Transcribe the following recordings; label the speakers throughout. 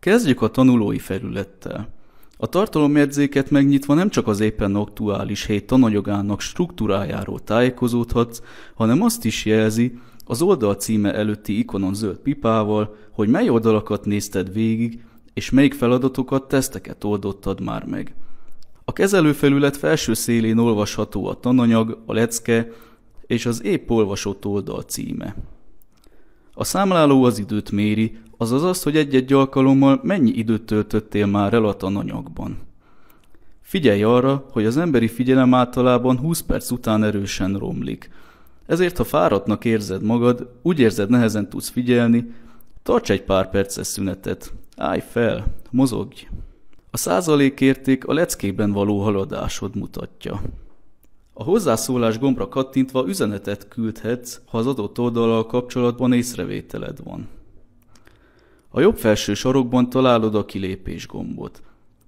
Speaker 1: Kezdjük a tanulói felülettel. A tartalomjegyzéket megnyitva nem csak az éppen aktuális hét tananyagának struktúrájáról tájékozódhatsz, hanem azt is jelzi az oldal címe előtti ikonon zöld pipával, hogy mely oldalakat nézted végig, és melyik feladatokat, teszteket oldottad már meg. A kezelőfelület felső szélén olvasható a tananyag, a lecke és az épp olvasott oldal címe. A számláló az időt méri, azaz azt, hogy egy-egy alkalommal mennyi időt töltöttél már el a tananyagban. Figyelj arra, hogy az emberi figyelem általában 20 perc után erősen romlik. Ezért, ha fáradtnak érzed magad, úgy érzed nehezen tudsz figyelni, tarts egy pár perces szünetet, állj fel, mozogj. A százalékérték a leckében való haladásod mutatja. A hozzászólás gombra kattintva üzenetet küldhetsz, ha az adott oldalal kapcsolatban észrevételed van. A jobb felső sarokban találod a kilépés gombot.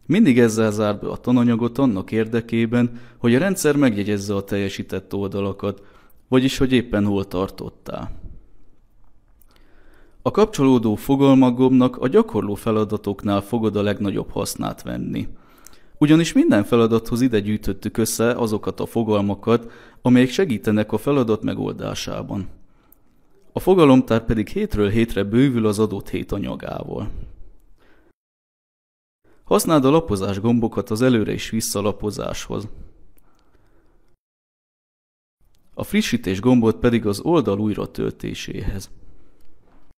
Speaker 1: Mindig ezzel zárd be a tananyagot annak érdekében, hogy a rendszer megjegyezze a teljesített oldalakat, vagyis hogy éppen hol tartottál. A kapcsolódó fogalmagomnak a gyakorló feladatoknál fogod a legnagyobb hasznát venni – ugyanis minden feladathoz ide gyűjtöttük össze azokat a fogalmakat, amelyek segítenek a feladat megoldásában. A fogalomtár pedig hétről hétre bővül az adott hét anyagával. Használd a lapozás gombokat az előre és vissza lapozáshoz. A frissítés gombot pedig az oldal újra töltéséhez.